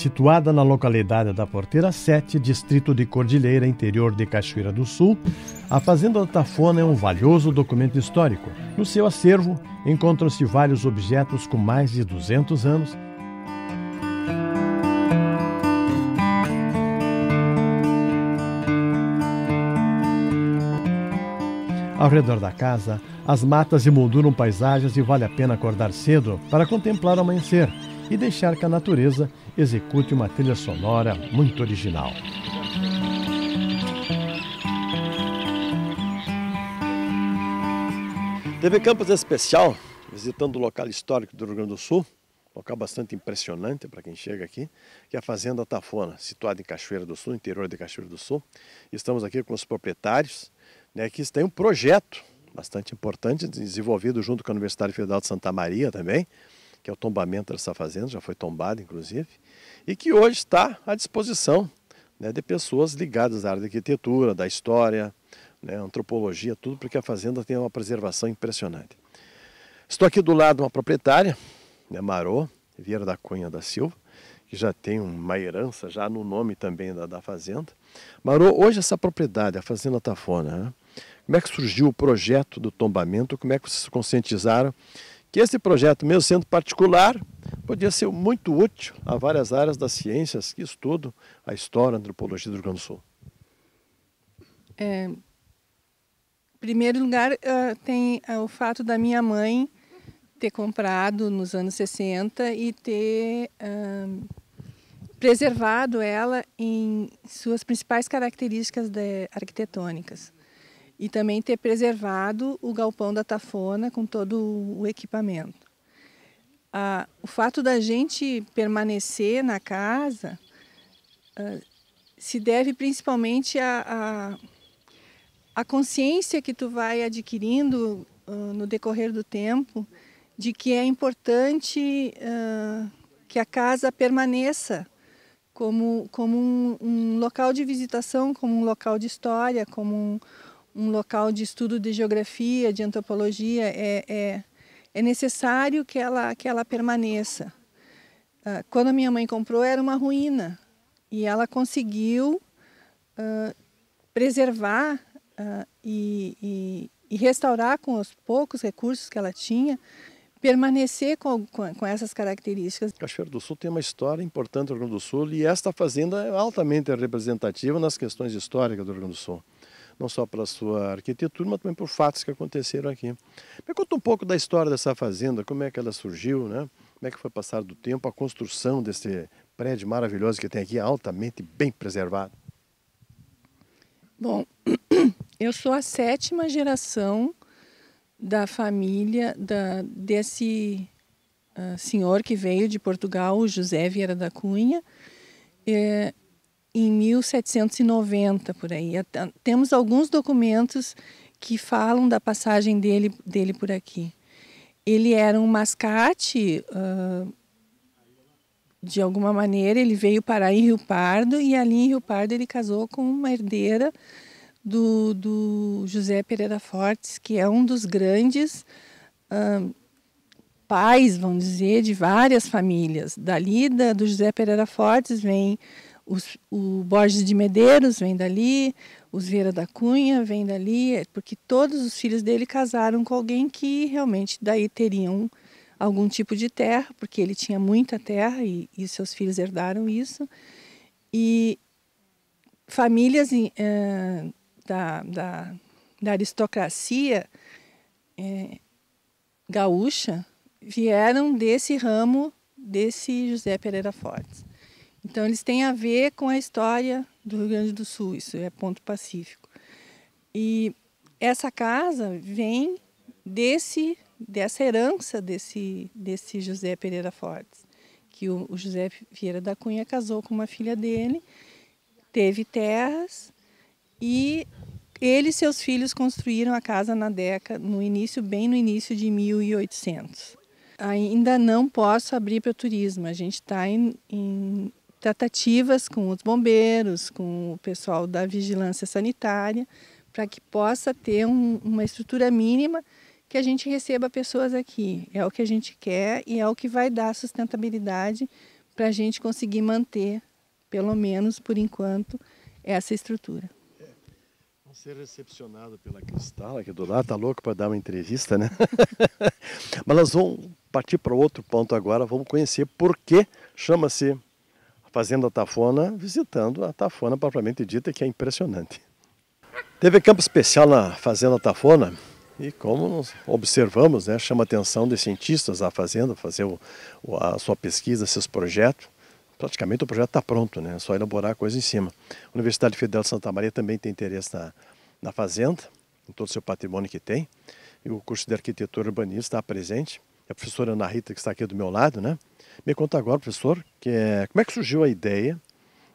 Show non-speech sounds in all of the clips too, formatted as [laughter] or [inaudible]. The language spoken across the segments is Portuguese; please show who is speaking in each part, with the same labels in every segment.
Speaker 1: situada na localidade da Porteira 7, distrito de Cordilheira, interior de Cachoeira do Sul, a Fazenda da Tafona é um valioso documento histórico. No seu acervo encontram-se vários objetos com mais de 200 anos Ao redor da casa, as matas emolduram paisagens e vale a pena acordar cedo para contemplar o amanhecer e deixar que a natureza execute uma trilha sonora muito original. TV Campos especial, visitando o local histórico do Rio Grande do Sul, local bastante impressionante para quem chega aqui, que é a Fazenda Tafona, situada em Cachoeira do Sul, interior de Cachoeira do Sul. Estamos aqui com os proprietários, né, que têm um projeto bastante importante, desenvolvido junto com a Universidade Federal de Santa Maria também, que é o tombamento dessa fazenda, já foi tombada inclusive, e que hoje está à disposição né, de pessoas ligadas à área da arquitetura, da história, né, antropologia, tudo, porque a fazenda tem uma preservação impressionante. Estou aqui do lado de uma proprietária, né, Marô, Vieira da Cunha da Silva, que já tem uma herança já no nome também da, da fazenda. Marô, hoje essa propriedade, a Fazenda Tafona, né? como é que surgiu o projeto do tombamento, como é que vocês conscientizaram que esse projeto, mesmo sendo particular, podia ser muito útil a várias áreas das ciências que estudam a história, a antropologia do Rio Grande do Sul.
Speaker 2: É, em primeiro lugar, ah, tem ah, o fato da minha mãe ter comprado nos anos 60 e ter ah, preservado ela em suas principais características de, arquitetônicas e também ter preservado o galpão da Tafona com todo o equipamento. Ah, o fato da gente permanecer na casa ah, se deve principalmente à, a consciência que tu vai adquirindo ah, no decorrer do tempo de que é importante ah, que a casa permaneça como, como um, um local de visitação, como um local de história, como um, um local de estudo de geografia, de antropologia, é, é, é necessário que ela, que ela permaneça. Ah, quando a minha mãe comprou, era uma ruína e ela conseguiu uh, preservar uh, e, e, e, restaurar com os poucos recursos que ela tinha, permanecer com, com, com essas características. Cachoeira do Sul
Speaker 1: tem uma história importante do Rio Grande do Sul e esta fazenda é altamente representativa nas questões históricas do Rio Grande do Sul não só pela sua arquitetura, mas também por fatos que aconteceram aqui. Me conta um pouco da história dessa fazenda, como é que ela surgiu, né? como é que foi passar do tempo, a construção desse prédio maravilhoso que tem aqui, altamente bem preservado.
Speaker 2: Bom, [clears throat] eu sou a sétima geração da família da, desse uh, senhor que veio de Portugal, o José Vieira da Cunha. É, em 1790 por aí. Temos alguns documentos que falam da passagem dele, dele por aqui. Ele era um mascate, uh, de alguma maneira, ele veio parar em Rio Pardo e ali em Rio Pardo ele casou com uma herdeira do, do José Pereira Fortes, que é um dos grandes uh, pais, vamos dizer, de várias famílias. Dali da, do José Pereira Fortes vem os, o Borges de Medeiros vem dali, os Vieira da Cunha vem dali, é porque todos os filhos dele casaram com alguém que realmente daí teriam algum tipo de terra, porque ele tinha muita terra e, e seus filhos herdaram isso. E famílias é, da, da, da, aristocracia é, gaúcha vieram desse ramo desse José Pereira Fortes. Então, eles têm a ver com a história do Rio Grande do Sul, isso é ponto pacífico. E essa casa vem desse dessa herança desse desse José Pereira Fortes, que o, o José Vieira da Cunha casou com uma filha dele, teve terras e ele e seus filhos construíram a casa na década, no início, bem no início de 1800. Ainda não posso abrir para o turismo, a gente está em, em tratativas com os bombeiros, com o pessoal da vigilância sanitária, para que possa ter um, uma estrutura mínima que a gente receba pessoas aqui. É o que a gente quer e é o que vai dar sustentabilidade para a gente conseguir manter, pelo menos por enquanto, essa estrutura.
Speaker 1: Vamos ser recepcionado pela cristal aqui é do lado tá louco para dar uma entrevista, né? [laughs] Mas nós vamos partir para outro ponto agora, vamos conhecer por que chama-se Fazenda Tafona, visitando a Tafona propriamente dita, que é impressionante. Teve campo especial na Fazenda Tafona e como observamos, né, chama a atenção dos cientistas da fazenda fazer o, a sua pesquisa, seus projetos. Praticamente o projeto está pronto, né, é só elaborar a coisa em cima. A Universidade Federal de Santa Maria também tem interesse na, na fazenda, em todo o seu patrimônio que tem. E o curso de arquitetura urbanista está presente a professora Ana Rita, que está aqui do meu lado, né? Me conta agora, professor, que é, como é que surgiu a ideia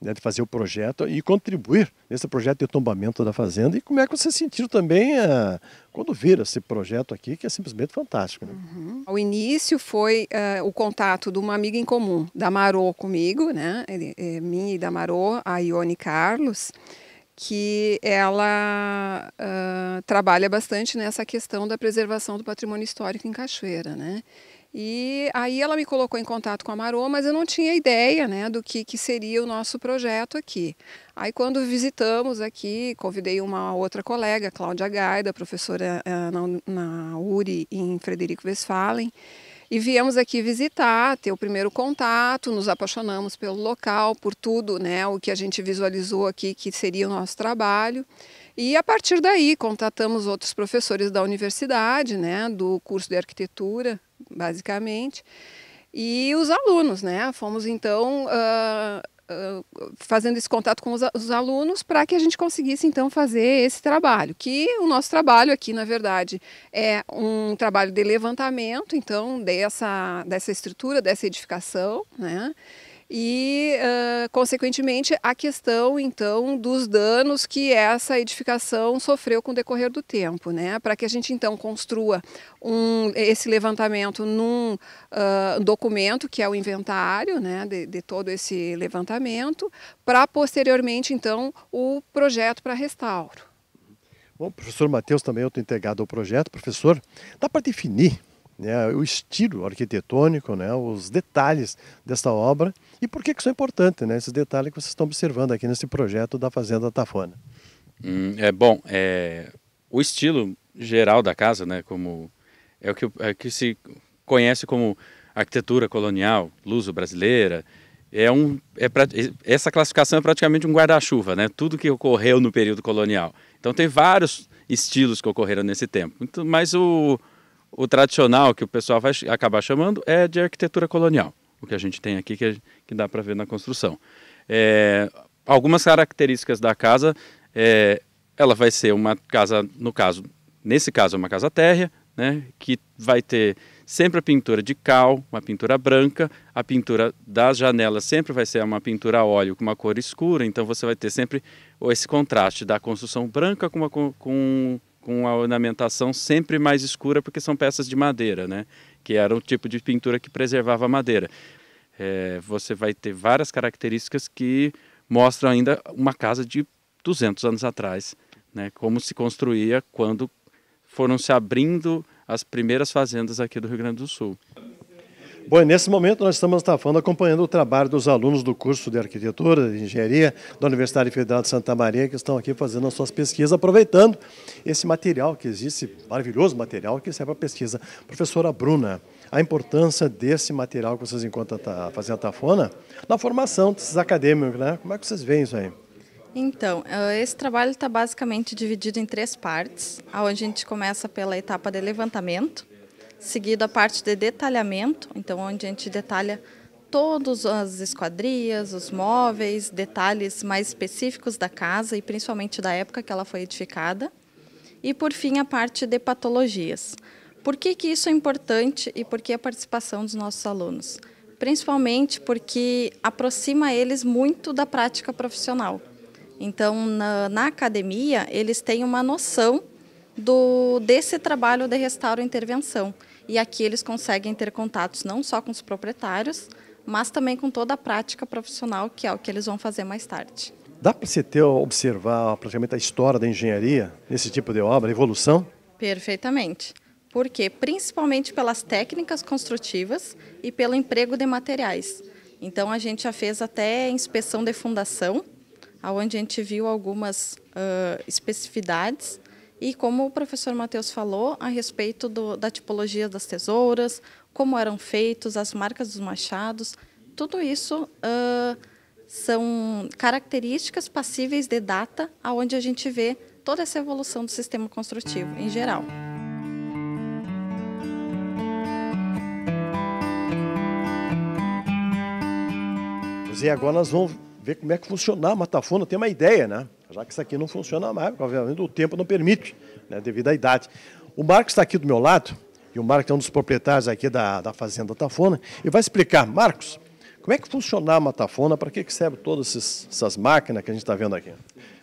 Speaker 1: né, de fazer o projeto e contribuir nesse projeto de tombamento da fazenda e como é que você sentiu também eh, quando vira esse projeto aqui, que é simplesmente fantástico. Né? Uhum.
Speaker 3: O início foi uh, o contato de uma amiga em comum, da Marô comigo, né? Ele, é, minha e da Marô, a Ione Carlos que ela uh, trabalha bastante nessa questão da preservação do patrimônio histórico em Cachoeira, né? E aí ela me colocou em contato com a Marô, mas eu não tinha ideia né, do que, que seria o nosso projeto aqui. Aí quando visitamos aqui, convidei uma outra colega, Cláudia Gaida, professora uh, na, na URI em Frederico Westphalen, e viemos aqui visitar, ter o primeiro contato, nos apaixonamos pelo local, por tudo, né, o que a gente visualizou aqui que seria o nosso trabalho. E a partir daí contatamos outros professores da universidade, né, do curso de arquitetura, basicamente, e os alunos, né? Fomos então uh, fazendo esse contato com os, alunos para que a gente conseguisse então fazer esse trabalho, que o nosso trabalho aqui, na verdade, é um trabalho de levantamento, então, dessa, dessa estrutura, dessa edificação, né? e, uh, consequentemente, a questão, então, dos danos que essa edificação sofreu com o decorrer do tempo, né? Para que a gente, então, construa um, esse levantamento num uh, documento, que é o inventário, né, de, de todo esse levantamento, para, posteriormente, então, o projeto para restauro. Bom,
Speaker 1: professor Matheus também eu estou integrado ao projeto. Professor, dá para definir né, o estilo arquitetônico, né, os detalhes desta obra e por que, que importantes né, esses detalhes que vocês estão observando aqui nesse projeto da Fazenda Tafona.
Speaker 4: Hum, é bom, é, o estilo geral da casa, né, como é o que, é que se conhece como arquitetura colonial luso-brasileira, é um, é pra, essa classificação é praticamente um guarda-chuva, né? Tudo que ocorreu no período colonial. Então tem vários estilos que ocorreram nesse tempo. mas o, o tradicional que o pessoal vai acabar chamando é de arquitetura colonial, o que a gente tem aqui que, que dá para ver na construção. É, algumas características da casa, é, ela vai ser uma casa, no caso, nesse caso é uma casa térrea, né, que vai ter sempre a pintura de cal, uma pintura branca, a pintura das janelas sempre vai ser uma pintura a óleo com uma cor escura, então você vai ter sempre esse contraste da construção branca com uma, com com a ornamentação sempre mais escura, porque são peças de madeira, né? que era um tipo de pintura que preservava a madeira. É, você vai ter várias características que mostram ainda uma casa de 200 anos atrás, né? como se construía quando foram se abrindo as primeiras fazendas aqui do Rio Grande do Sul.
Speaker 1: Bom, nesse momento nós estamos na acompanhando o trabalho dos alunos do curso de Arquitetura e Engenharia da Universidade Federal de Santa Maria, que estão aqui fazendo as suas pesquisas, aproveitando esse material que existe, maravilhoso material que serve para pesquisa. Professora Bruna, a importância desse material que vocês encontram tá, fazendo a Tafona na formação desses acadêmicos, né? Como é que vocês veem isso aí?
Speaker 5: Então, eh, esse trabalho está basicamente dividido em três partes, onde a gente começa pela etapa de levantamento, seguido a parte de detalhamento, então onde a gente detalha todas as esquadrias, os móveis, detalhes mais específicos da casa e principalmente da época que ela foi edificada. E por fim a parte de patologias. Por que, que isso é importante e por que a participação dos nossos alunos? Principalmente porque aproxima eles muito da prática profissional. Então, na, na academia, eles têm uma noção do, desse trabalho de restauro e intervenção. E aqui eles conseguem ter contatos não só com os proprietários, mas também com toda a prática profissional, que é o que eles vão fazer mais tarde.
Speaker 1: Dá para você ter, observar praticamente a história da engenharia nesse tipo de obra, a evolução?
Speaker 5: Perfeitamente. Por quê? Principalmente pelas técnicas construtivas e pelo emprego de materiais. Então a gente já fez até inspeção de fundação, onde a gente viu algumas uh, especificidades e como o professor Matheus falou a respeito do, da tipologia das tesouras, como eram feitos, as marcas dos machados, tudo isso uh, são características passíveis de data, aonde a gente vê toda essa evolução do sistema construtivo em geral.
Speaker 1: E agora nós vamos ver como é que funciona a matafona, tá tem uma ideia, né? já que isso aqui não funciona mais, porque, obviamente o tempo não permite, né, devido à idade. O Marcos está aqui do meu lado, e o Marcos é um dos proprietários aqui da, da Fazenda Tafona, e vai explicar, Marcos, como é que
Speaker 6: funciona a Matafona, para que, que serve todas essas máquinas que a gente está vendo aqui?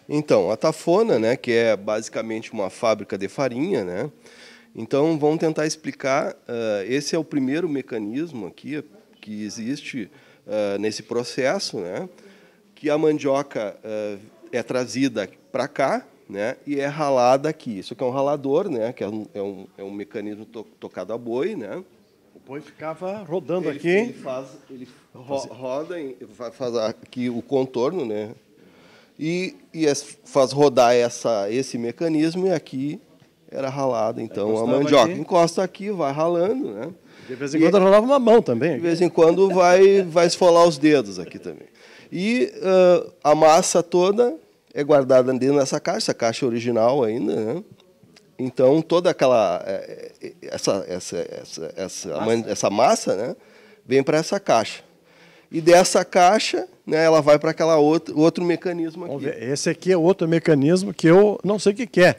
Speaker 6: Então, a Tafona, né, que é basicamente uma fábrica de farinha, né? Então, vamos tentar explicar, uh, esse é o primeiro mecanismo aqui que existe uh, nesse processo, né? Que a mandioca uh, é trazida para cá né, e é ralada aqui. Isso aqui é um ralador, né, que é um, é um, é um mecanismo to tocado a boi. Né? O boi ficava rodando ele, aqui. Ele, faz, ele ro roda, em, faz aqui o contorno, né? e, e é, faz rodar essa, esse mecanismo e aqui era ralada, então, a mandioca. Aqui. Encosta aqui, vai ralando, né? De vez em quando e, rolava uma mão também. De vez em quando vai, vai esfolar os dedos aqui também. E uh, a massa toda é guardada dentro dessa caixa, caixa original ainda, né? Então, toda aquela. É, é, essa, essa, essa, essa, massa. essa massa, né? Vem para essa caixa. E dessa caixa, né, ela vai para aquela outro, outro mecanismo aqui. Esse aqui é outro mecanismo
Speaker 1: que eu não sei o que, que é.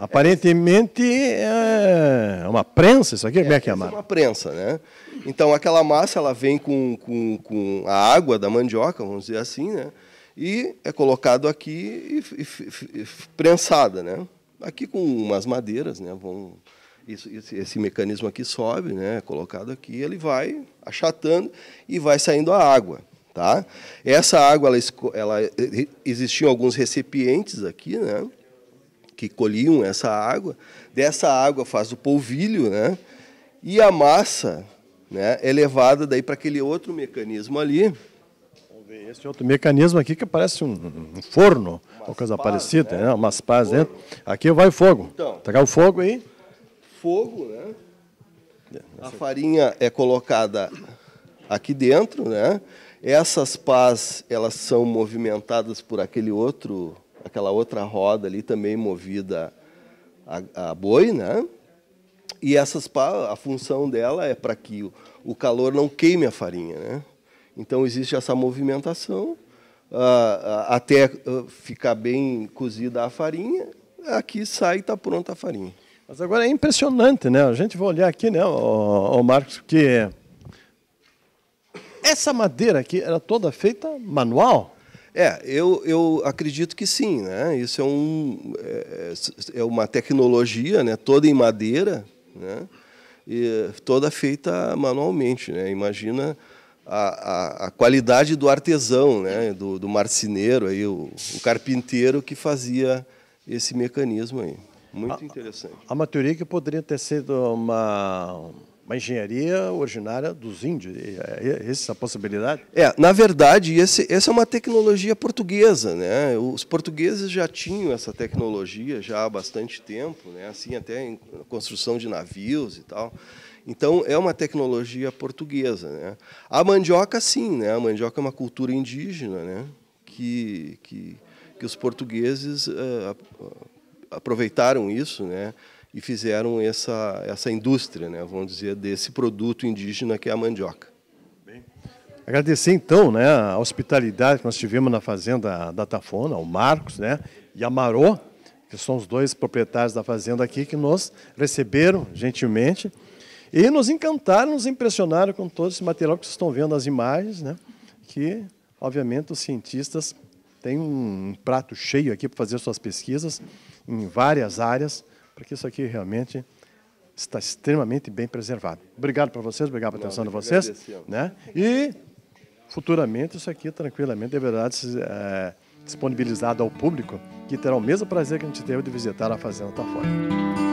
Speaker 1: Aparentemente é uma prensa isso aqui? É, Como é que é, massa? É, é
Speaker 6: uma prensa, né? Então aquela massa ela vem com, com, com a água da mandioca, vamos dizer assim, né? E é colocado aqui e, e, e prensada, né? Aqui com umas madeiras, né? Vão, isso, esse, esse, mecanismo aqui sobe, né? É colocado aqui, ele vai achatando e vai saindo a água, tá? Essa água ela, ela eh, existiam alguns recipientes aqui, né? que colhiam essa água. Dessa água faz o polvilho, né? E a massa, né, é levada daí para aquele outro mecanismo ali. Vamos ver esse
Speaker 1: outro mecanismo aqui que parece um, um forno, umas uma coisa pás, parecida, né? né? Umas pás dentro. Aqui vai fogo. Então, Tacar tá o fogo aí.
Speaker 6: Fogo, né? É, a farinha é colocada aqui dentro, né? Essas pás, elas são movimentadas por aquele outro aquela outra roda ali também movida a, a boi, né? E essas a função dela é para que o, o calor não queime a farinha, né? Então existe essa movimentação uh, até ah, ficar bem cozida a farinha. Aqui sai e está pronta a farinha. Mas agora é impressionante, né? A gente vai olhar aqui, né, o, o Marcos, que essa madeira aqui era toda feita manual. É, eu, eu acredito que sim, né? Isso é, um, é, é, é uma tecnologia, né? Toda em madeira, né? E toda feita manualmente, né? Imagina a, a, a qualidade do artesão, né? Do, do marceneiro aí, o, o, carpinteiro que fazia esse mecanismo aí. Muito interessante. A, teoria que poderia ter sido
Speaker 1: uma
Speaker 6: uma engenharia originária dos índios. É, é, é essa a possibilidade? É, na verdade, esse, essa é uma tecnologia portuguesa. Né? Os portugueses já tinham essa tecnologia já há bastante tempo, né? assim até em construção de navios e tal. Então, é uma tecnologia portuguesa. Né? A mandioca, sim. Né? A mandioca é uma cultura indígena né? que, que, que os portugueses uh, aproveitaram isso, né? e fizeram essa, essa indústria, né, vamos dizer, desse produto indígena que é a mandioca.
Speaker 1: Bem, agradecer então né, a hospitalidade que nós tivemos na fazenda da Tafona, o Marcos né, e a Marô, que são os dois proprietários da fazenda aqui, que nos receberam gentilmente e nos encantaram, nos impressionaram com todo esse material que vocês estão vendo, as imagens, né, que, obviamente, os cientistas têm um prato cheio aqui para fazer suas pesquisas em várias áreas, para que isso aqui realmente está extremamente bem preservado. Obrigado para vocês, obrigado pela atenção de vocês. Né? E futuramente isso aqui tranquilamente deverá ser é, eh, disponibilizado ao público, que terá o mesmo prazer que a gente teve de visitar a Fazenda Tafora.